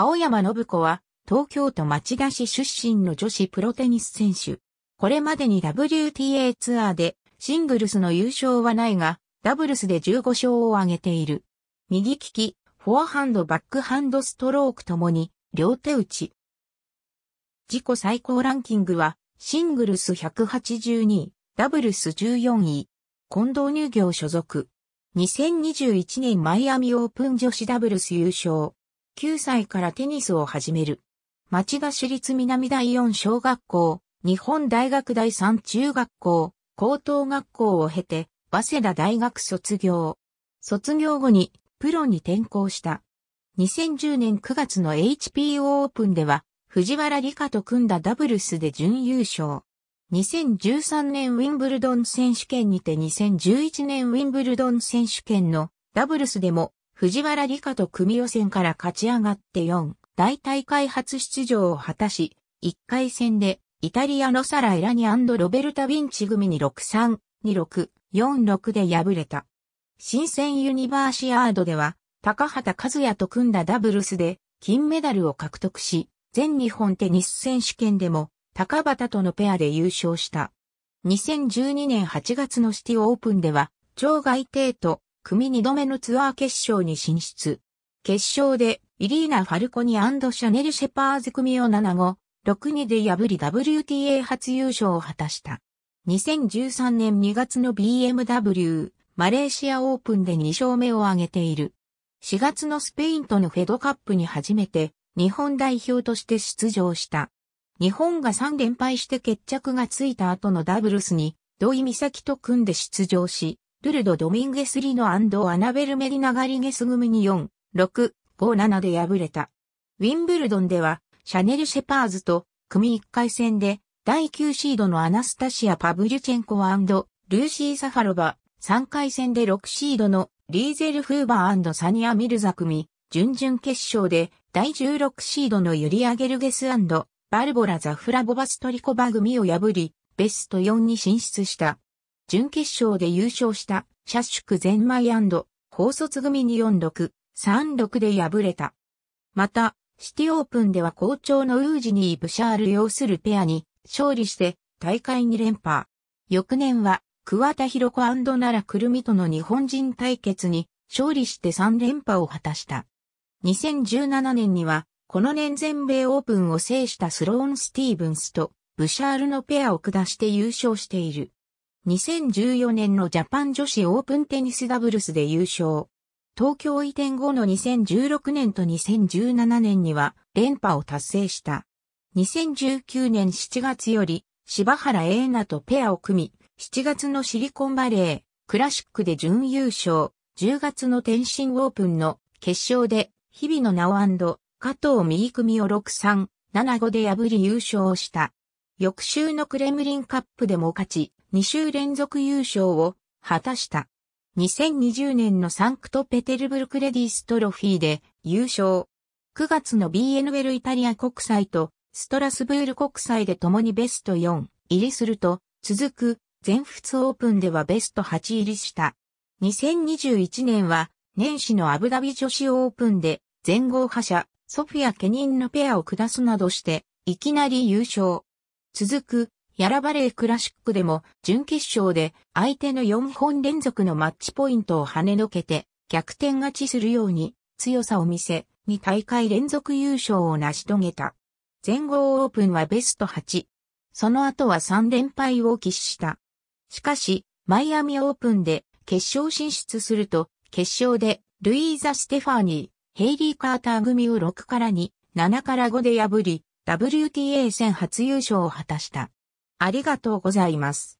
青山信子は、東京都町田市出身の女子プロテニス選手。これまでに WTA ツアーでシングルスの優勝はないが、ダブルスで15勝を挙げている。右利き、フォアハンドバックハンドストロークともに、両手打ち。自己最高ランキングは、シングルス182位、ダブルス14位。近藤乳業所属。2021年マイアミオープン女子ダブルス優勝。9歳からテニスを始める。町田市立南第4小学校、日本大学第3中学校、高等学校を経て、早稲田大学卒業。卒業後にプロに転校した。2010年9月の HPO オープンでは、藤原理香と組んだダブルスで準優勝。2013年ウィンブルドン選手権にて2011年ウィンブルドン選手権のダブルスでも藤原理香と組予選から勝ち上がって4、大大会初出場を果たし、1回戦で、イタリアのサラ・エラニロベルタ・ヴィンチ組に6-3、2-6、4-6で敗れた。新鮮ユニバーシアードでは、高畑和也と組んだダブルスで、金メダルを獲得し、全日本テニス選手権でも、高畑とのペアで優勝した。2012年8月のシティオープンでは、超外帝と組2度目のツアー決勝に進出。決勝で、イリーナ・ファルコニシャネル・シェパーズ組を7号、6-2で破り WTA 初優勝を果たした。2013年2月の BMW マレーシアオープンで2勝目を挙げている。4月のスペインとのフェドカップに初めて日本代表として出場した。日本が3連敗して決着がついた後のダブルスに土井美咲と組んで出場し、ルルド・ドミンゲス・リノアナベル・メディナ・ガリゲス組に4、6、5、7で敗れた。ウィンブルドンでは、シャネル・シェパーズと、組1回戦で、第9シードのアナスタシア・パブリュチェンコルーシー・サファロバ、3回戦で6シードのリーゼル・フーバーサニア・ミルザ組、準々決勝で第16シードのユリア・ゲルゲスバルボラ・ザフラボバストリコバ組を破り、ベスト4に進出した。準決勝で優勝したシャッシュクゼンマイ高卒組に46、36で敗れた。また、シティオープンでは好調のウージニー・ブシャール擁するペアに勝利して大会2連覇。翌年は桑田博子奈良くるみとの日本人対決に勝利して3連覇を果たした。2017年にはこの年全米オープンを制したスローン・スティーブンスとブシャールのペアを下して優勝している。2014年のジャパン女子オープンテニスダブルスで優勝。東京移転後の2016年と2017年には連覇を達成した。2019年7月より柴原英奈とペアを組み、7月のシリコンバレー、クラシックで準優勝、10月の天津オープンの決勝で日々の直加藤美組を6-3、7-5で破り優勝した。翌週のクレムリンカップでも勝ち、2週連続優勝を果たした。2020年のサンクトペテルブルクレディストロフィーで優勝。9月の BNL イタリア国際とストラスブール国際で共にベスト4入りすると、続く全仏オープンではベスト8入りした。2021年は年始のアブダビ女子オープンで全豪覇者ソフィア・ケニンのペアを下すなどしていきなり優勝。続くヤラバレークラシックでも準決勝で相手の4本連続のマッチポイントを跳ねのけて逆転勝ちするように強さを見せ2大会連続優勝を成し遂げた。全豪オープンはベスト8。その後は3連敗を喫した。しかし、マイアミオープンで決勝進出すると、決勝でルイーザ・ステファーニー、ヘイリー・カーター組を6から2、7から5で破り、WTA 戦初優勝を果たした。ありがとうございます。